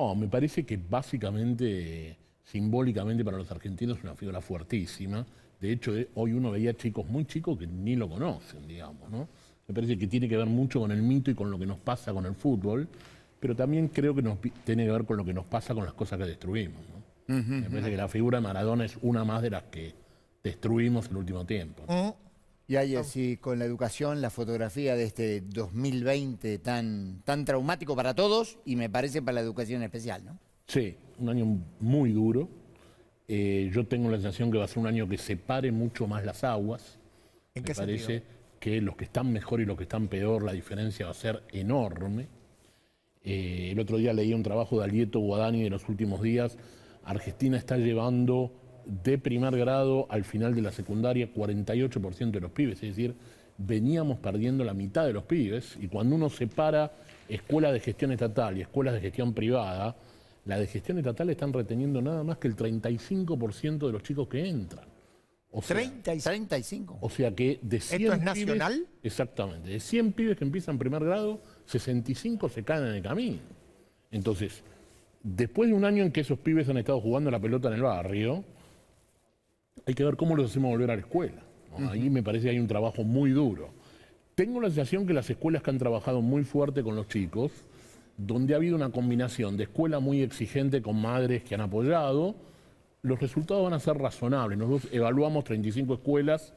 No, me parece que básicamente, simbólicamente para los argentinos es una figura fuertísima. De hecho, eh, hoy uno veía chicos muy chicos que ni lo conocen, digamos, ¿no? Me parece que tiene que ver mucho con el mito y con lo que nos pasa con el fútbol, pero también creo que nos tiene que ver con lo que nos pasa con las cosas que destruimos, Me parece que la figura de Maradona es una más de las que destruimos en el último tiempo. Y ahí así con la educación, la fotografía de este 2020 tan, tan traumático para todos y me parece para la educación especial, ¿no? Sí, un año muy duro. Eh, yo tengo la sensación que va a ser un año que separe mucho más las aguas. ¿En me parece que los que están mejor y los que están peor, la diferencia va a ser enorme. Eh, el otro día leí un trabajo de Alieto Guadani de los últimos días. Argentina está llevando de primer grado al final de la secundaria 48% de los pibes, es decir, veníamos perdiendo la mitad de los pibes y cuando uno separa escuelas de gestión estatal y escuelas de gestión privada, las de gestión estatal están reteniendo nada más que el 35% de los chicos que entran. 30 y 35. O sea que de 100 ¿Esto es nacional? exactamente. De 100 pibes que empiezan primer grado, 65 se caen en el camino. Entonces, después de un año en que esos pibes han estado jugando la pelota en el barrio, hay que ver cómo los hacemos volver a la escuela. Ahí me parece que hay un trabajo muy duro. Tengo la sensación que las escuelas que han trabajado muy fuerte con los chicos, donde ha habido una combinación de escuela muy exigente con madres que han apoyado, los resultados van a ser razonables. Nosotros evaluamos 35 escuelas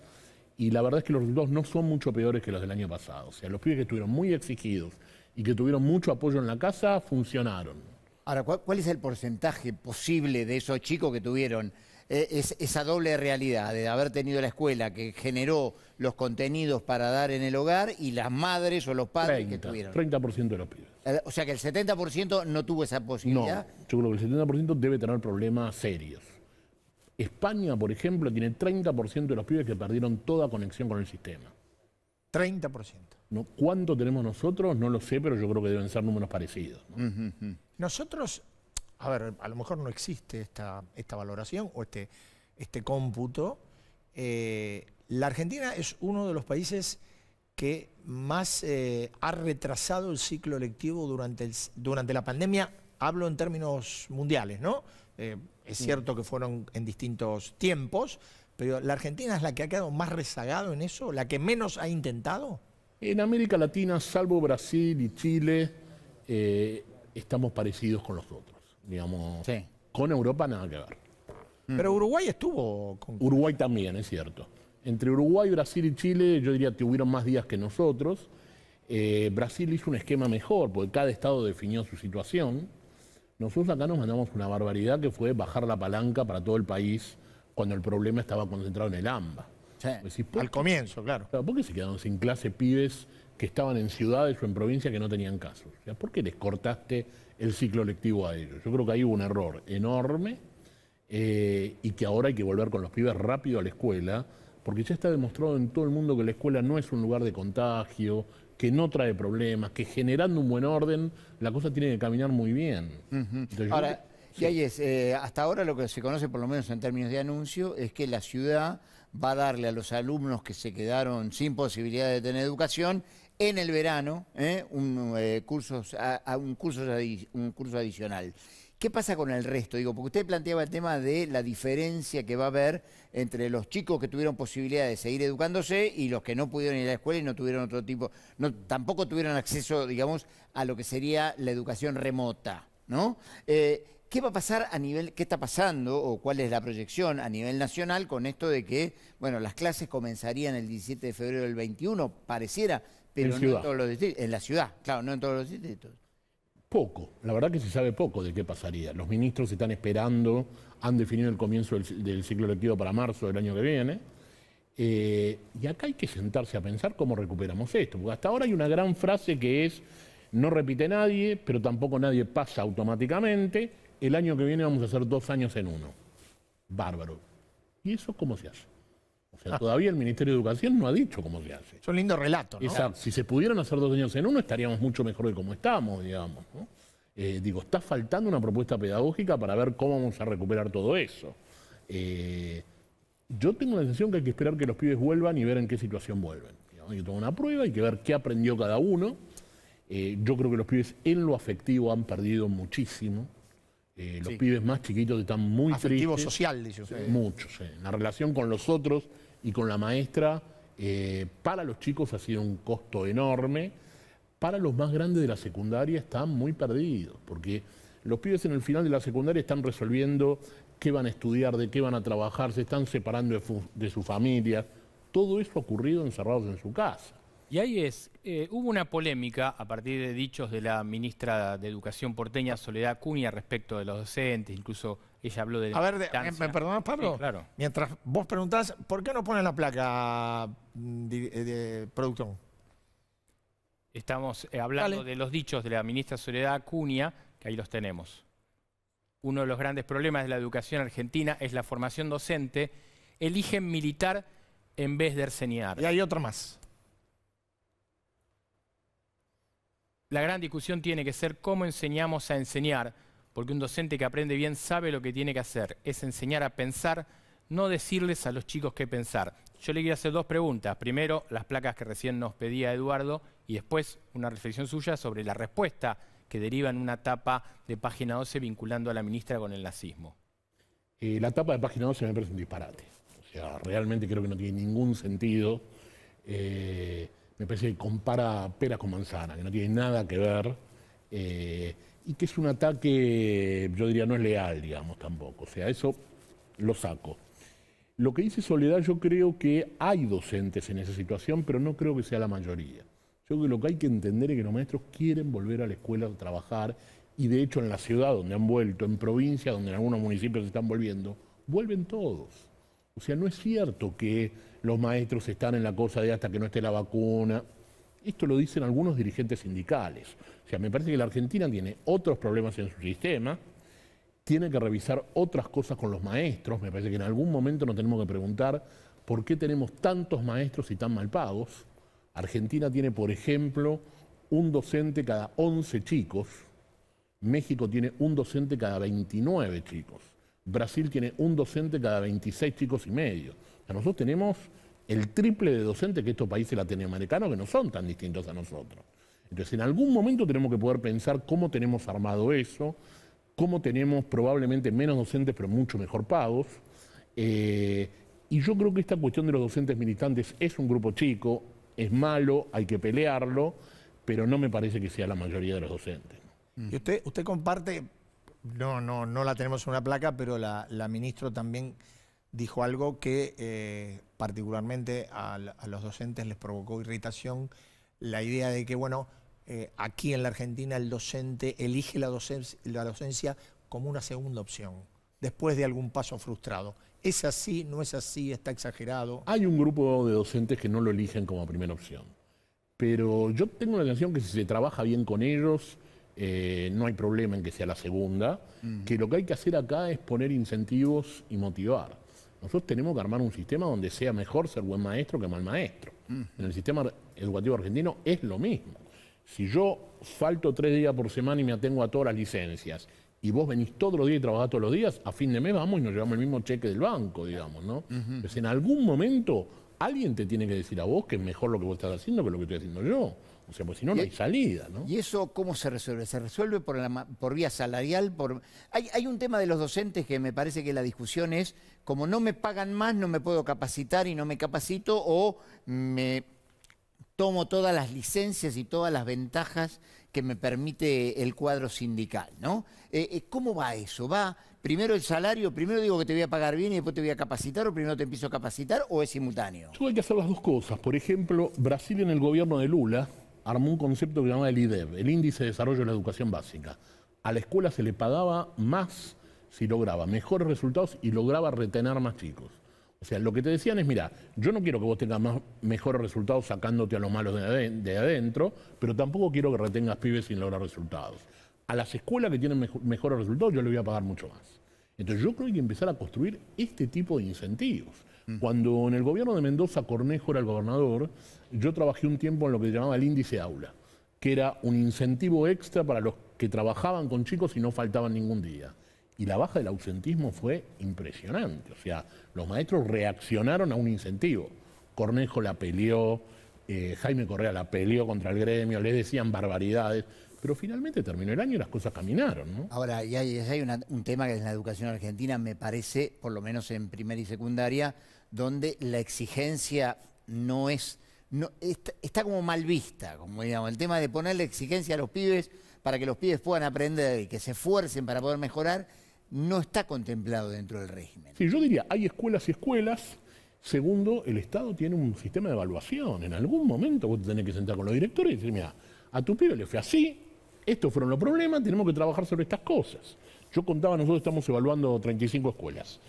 y la verdad es que los resultados no son mucho peores que los del año pasado. O sea, los pibes que estuvieron muy exigidos y que tuvieron mucho apoyo en la casa funcionaron. Ahora, ¿cuál, es el porcentaje posible de esos chicos que tuvieron eh, es, esa doble realidad de haber tenido la escuela que generó los contenidos para dar en el hogar y las madres o los padres que tuvieron. 30% de los pibes. Eh, o sea que el 70% no tuvo esa posibilidad. No, yo creo que el 70% debe tener problemas serios. España, por ejemplo, tiene 30% de los pibes que perdieron toda conexión con el sistema. 30%. ¿No? ¿Cuánto tenemos nosotros? No lo sé, pero yo creo que deben ser números parecidos. Nosotros a ver, a lo mejor no existe esta, valoración o este, este cómputo. Eh, la Argentina es uno de los países que más eh, ha retrasado el ciclo electivo durante, la pandemia, hablo en términos mundiales, ¿no? Eh, es cierto que fueron en distintos tiempos, pero ¿la Argentina es la que ha quedado más rezagado en eso? ¿La que menos ha intentado? En América Latina, salvo Brasil y Chile, estamos parecidos con los otros digamos, con Europa nada que ver. Mm. Pero Uruguay estuvo con... Uruguay también, es cierto. Entre Uruguay, Brasil y Chile, yo diría que tuvieron más días que nosotros. Eh, Brasil hizo un esquema mejor, porque cada estado definió su situación. Nosotros acá nos mandamos una barbaridad que fue bajar la palanca para todo el país cuando el problema estaba concentrado en el AMBA. al comienzo, claro. ¿Por qué se quedaron sin clase pibes que estaban en ciudades o en provincias que no tenían casos. ¿Por qué les cortaste el ciclo lectivo a ellos? Yo creo que ahí hubo un error enorme eh, y que ahora hay que volver con los pibes rápido a la escuela, porque ya está demostrado en todo el mundo que la escuela no es un lugar de contagio, que no trae problemas, que generando un buen orden, la cosa tiene que caminar muy bien. Y ahí es, eh, hasta ahora lo que se conoce, por lo menos en términos de anuncio, es que la ciudad va a darle a los alumnos que se quedaron sin posibilidad de tener educación en el verano eh, eh, un, curso un curso adicional. ¿Qué pasa con el resto? Digo, porque usted planteaba el tema de la diferencia que va a haber entre los chicos que tuvieron posibilidad de seguir educándose y los que no pudieron ir a la escuela y no tuvieron otro tipo, tampoco tuvieron acceso, digamos, a lo que sería la educación remota, ¿no? ¿Qué va a pasar a nivel, qué está pasando o cuál es la proyección a nivel nacional con esto de que, bueno, las clases comenzarían el 17 de febrero del 21, pareciera, pero no en todos los distritos, en la ciudad, claro, no en todos los distritos? Poco, la verdad que se sabe poco de qué pasaría. Los ministros están esperando, han definido el comienzo del, ciclo electivo para marzo del año que viene. Eh, y acá hay que sentarse a pensar cómo recuperamos esto, porque hasta ahora hay una gran frase que es, no repite nadie, pero tampoco nadie pasa automáticamente el año que viene vamos a hacer dos años en uno. Bárbaro. ¿Y eso cómo se hace? O sea, todavía el Ministerio de Educación no ha dicho cómo se hace. Es un lindo relato, ¿no? Si se pudieran hacer dos años en uno, estaríamos mucho mejor de cómo estamos, digamos. Eh, digo, está faltando una propuesta pedagógica para ver cómo vamos a recuperar todo eso. Eh, yo tengo la sensación que hay que esperar que los pibes vuelvan y ver en qué situación vuelven. Hay que tomar una prueba, hay que ver qué aprendió cada uno. Eh, yo creo que los pibes en lo afectivo han perdido muchísimo. Eh, los pibes más chiquitos están muy Afectivo social, dice usted. Muchos. La relación con los otros y con la maestra eh, para los chicos ha sido un costo enorme. Para los más grandes de la secundaria están muy perdidos, porque los pibes en el final de la secundaria están resolviendo qué van a estudiar, de qué van a trabajar, se están separando de, sus su familia. Todo eso ha ocurrido encerrados en su casa. Y ahí es, eh, hubo una polémica a partir de dichos de la ministra de Educación porteña, Soledad Cunha, respecto de los docentes, incluso ella habló de... a ver, ¿me perdonas, Pablo? claro. Mientras vos preguntás, ¿por qué no pones la placa mm, eh, de, producción? Estamos eh, hablando de los dichos de la ministra Soledad Acuña, que ahí los tenemos. Uno de los grandes problemas de la educación argentina es la formación docente. Eligen militar en vez de arseniar. Y hay otro más. La gran discusión tiene que ser cómo enseñamos a enseñar, porque un docente que aprende bien sabe lo que tiene que hacer, es enseñar a pensar, no decirles a los chicos qué pensar. Yo le quiero hacer dos preguntas. Primero, las placas que recién nos pedía Eduardo y después una reflexión suya sobre la respuesta que deriva en una tapa de página 12 vinculando a la ministra con el nazismo. Eh, la tapa de página 12 me parece un disparate. O sea, realmente creo que no tiene ningún sentido. Eh, me parece que compara pera con manzana, que no tiene nada que ver, eh, y que es un ataque, yo diría, no es leal, digamos, tampoco. O sea, eso lo saco. Lo que dice Soledad, yo creo que hay docentes en esa situación, pero no creo que sea la mayoría. Yo creo que lo que hay que entender es que los maestros quieren volver a la escuela a trabajar y de hecho en la ciudad donde han vuelto, en provincia donde en algunos municipios se están volviendo, vuelven todos. O sea, no es cierto que los maestros están en la cosa de hasta que no esté la vacuna. Esto lo dicen algunos dirigentes sindicales. O sea, me parece que la Argentina tiene otros problemas en su sistema, tiene que revisar otras cosas con los maestros. Me parece que en algún momento nos tenemos que preguntar por qué tenemos tantos maestros y tan mal pagos. Argentina tiene, por ejemplo, un docente cada 11 chicos. México tiene un docente cada 29 chicos. Brasil tiene un docente cada 26 chicos y medio. nosotros tenemos el triple de docentes que estos países latinoamericanos que no son tan distintos a nosotros. Entonces, en algún momento tenemos que poder pensar cómo tenemos armado eso, cómo tenemos probablemente menos docentes pero mucho mejor pagos. Eh, y yo creo que esta cuestión de los docentes militantes es un grupo chico, es malo, hay que pelearlo, pero no me parece que sea la mayoría de los docentes. ¿Y usted, usted comparte no, no, no la tenemos en una placa, pero la, ministra también dijo algo que eh, particularmente a, los docentes les provocó irritación, la idea de que, bueno, eh, aquí en la Argentina el docente elige la docencia, la docencia como una segunda opción después de algún paso frustrado. ¿Es así? ¿No es así? ¿Está exagerado? Hay un grupo de docentes que no lo eligen como primera opción. Pero yo tengo la sensación que si se trabaja bien con ellos, eh, no hay problema en que sea la segunda, que lo que hay que hacer acá es poner incentivos y motivar. Nosotros tenemos que armar un sistema donde sea mejor ser buen maestro que mal maestro. En el sistema educativo argentino es lo mismo. Si yo falto tres días por semana y me atengo a todas las licencias, y vos venís todos los días y trabajás todos los días, a fin de mes vamos y nos llevamos el mismo cheque del banco, digamos, ¿no? Entonces, en algún momento alguien te tiene que decir a vos que es mejor lo que vos estás haciendo que lo que estoy haciendo yo. O sea, pues si no, no hay salida, ¿no? ¿Y eso cómo se resuelve? ¿Se resuelve por, la, por vía salarial? Por... Hay, un tema de los docentes que me parece que la discusión es, como no me pagan más, no me puedo capacitar y no me capacito, o me tomo todas las licencias y todas las ventajas que me permite el cuadro sindical, ¿no? Eh, eh, ¿Cómo va eso? ¿Va primero el salario, primero digo que te voy a pagar bien y después te voy a capacitar o primero te empiezo a capacitar o es simultáneo? Tú hay que hacer las dos cosas. Por ejemplo, Brasil en el gobierno de Lula armó un concepto que se el IDEB, el Índice de Desarrollo de la Educación Básica. A la escuela se le pagaba más si lograba mejores resultados y lograba retener más chicos. O sea, lo que te decían es, mira, yo no quiero que vos tengas mejores resultados sacándote a los malos de, adentro, pero tampoco quiero que retengas pibes sin lograr resultados. A las escuelas que tienen mejores resultados yo le voy a pagar mucho más. Entonces yo creo que hay que empezar a construir este tipo de incentivos. Cuando en el gobierno de Mendoza Cornejo era el gobernador, yo trabajé un tiempo en lo que se llamaba el índice aula, que era un incentivo extra para los que trabajaban con chicos y no faltaban ningún día. Y la baja del ausentismo fue impresionante. O sea, los maestros reaccionaron a un incentivo. Cornejo la peleó, eh, Jaime Correa la peleó contra el gremio, les decían barbaridades. Pero finalmente terminó el año y las cosas caminaron. ¿no? Ahora, y hay, hay un tema que es la educación argentina, me parece, por lo menos en primera y secundaria, donde la exigencia no es... No, está, como mal vista, como digamos, el tema de ponerle exigencia a los pibes para que los pibes puedan aprender y que se esfuercen para poder mejorar, no está contemplado dentro del régimen. Sí, yo diría, hay escuelas y escuelas. Segundo, el Estado tiene un sistema de evaluación. En algún momento vos tenés que sentar con los directores y decir, mira, a tu pibe le fue así, estos fueron los problemas, tenemos que trabajar sobre estas cosas. Yo contaba, nosotros estamos evaluando 35 escuelas.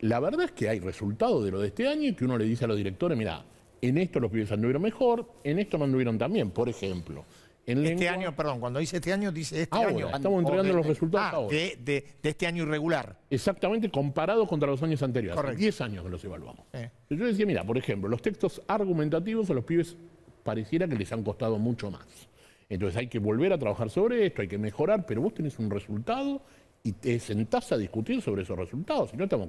La verdad es que hay resultados de lo de este año y que uno le dice a los directores, mira, en esto los pibes anduvieron mejor, en esto no anduvieron también. por ejemplo. En este año, perdón, cuando dice este año, dice este año. Estamos entregando los resultados ah, ahora. De, este año irregular. Exactamente, comparado contra los años anteriores. Correcto. 10 años que los evaluamos. Eh. Yo decía, mira, por ejemplo, los textos argumentativos a los pibes pareciera que les han costado mucho más. Entonces hay que volver a trabajar sobre esto, hay que mejorar, pero vos tenés un resultado y te sentás a discutir sobre esos resultados, si no estamos,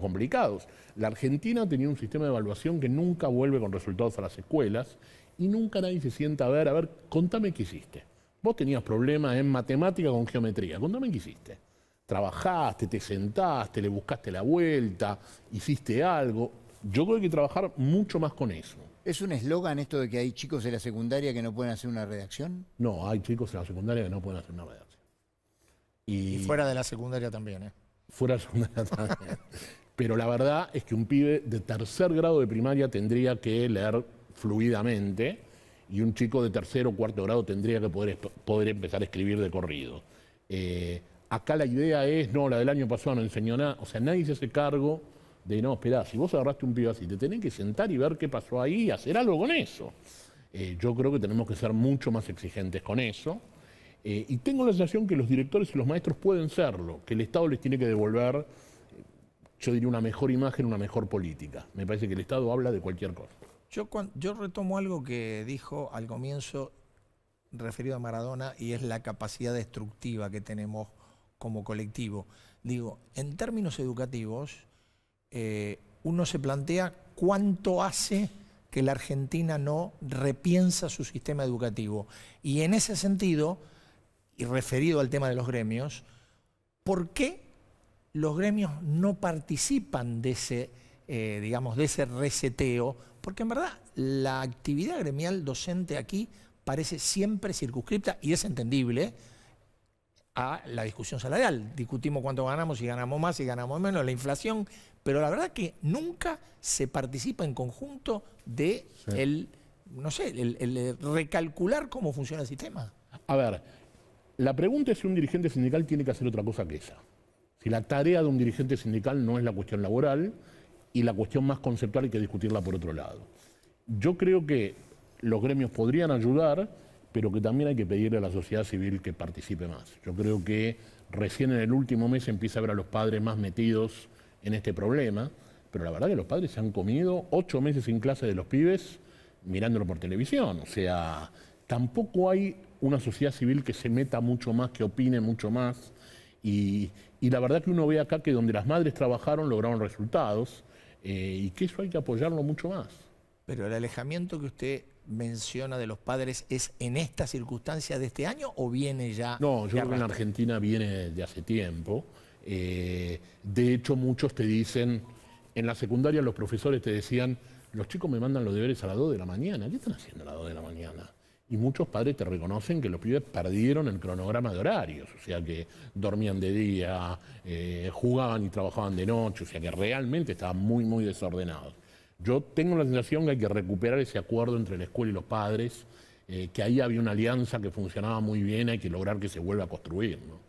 complicados. La Argentina tenía un sistema de evaluación que nunca vuelve con resultados a las escuelas y nunca nadie se sienta a ver, a ver, contame qué hiciste. Vos tenías problemas en matemática con geometría, contame qué hiciste. Trabajaste, te sentaste, le buscaste la vuelta, hiciste algo. Yo creo que hay que trabajar mucho más con eso. ¿Es un eslogan esto de que hay chicos de la secundaria que no pueden hacer una redacción? No, hay chicos de la secundaria que no pueden hacer una redacción. Y, fuera de la secundaria también, ¿eh? Fuera de la secundaria también. Pero la verdad es que un pibe de tercer grado de primaria tendría que leer fluidamente y un chico de tercer o cuarto grado tendría que poder, poder empezar a escribir de corrido. Eh, acá la idea es, no, la del año pasado no enseñó nada, o sea, nadie se hace cargo de no, esperá, si vos agarraste un pibe así, te tenés que sentar y ver qué pasó ahí y hacer algo con eso. Eh, yo creo que tenemos que ser mucho más exigentes con eso. Eh, y tengo la sensación que los directores y los maestros pueden serlo, que el Estado les tiene que devolver, yo diría, una mejor imagen, una mejor política. Me parece que el Estado habla de cualquier cosa. yo retomo algo que dijo al comienzo referido a Maradona y es la capacidad destructiva que tenemos como colectivo. Digo, en términos educativos, eh, uno se plantea cuánto hace que la Argentina no repiensa su sistema educativo. Y en ese sentido, y referido al tema de los gremios, ¿por qué los gremios no participan de ese, eh, de ese reseteo? Porque en verdad la actividad gremial docente aquí parece siempre circunscripta y es entendible a la discusión salarial. Discutimos cuánto ganamos, si ganamos más, si ganamos menos, la inflación, pero la verdad que nunca se participa en conjunto de el, no sé, el, el, recalcular cómo funciona el sistema. A ver, la pregunta es si un dirigente sindical tiene que hacer otra cosa que esa. Si la tarea de un dirigente sindical no es la cuestión laboral y la cuestión más conceptual hay que discutirla por otro lado. Yo creo que los gremios podrían ayudar, pero que también hay que pedirle a la sociedad civil que participe más. Yo creo que recién en el último mes empieza a ver a los padres más metidos en este problema, pero la verdad que los padres se han comido ocho meses sin clase de los pibes mirándolo por televisión. O sea, tampoco hay una sociedad civil que se meta mucho más, que opine mucho más. Y, la verdad que uno ve acá que donde las madres trabajaron lograron resultados eh, y que eso hay que apoyarlo mucho más. Pero el alejamiento que usted menciona de los padres es en esta circunstancia de este año o viene ya... No, yo creo que en Argentina viene de hace tiempo. Eh, de hecho, muchos te dicen, en la secundaria los profesores te decían, los chicos me mandan los deberes a las 2 de la mañana, ¿qué están haciendo a las 2 de la mañana? Y muchos padres te reconocen que los pibes perdieron el cronograma de horarios, o sea que dormían de día, eh, jugaban y trabajaban de noche, o sea que realmente estaban muy, muy desordenados. Yo tengo la sensación que hay que recuperar ese acuerdo entre la escuela y los padres, eh, que ahí había una alianza que funcionaba muy bien, hay que lograr que se vuelva a construir. ¿no?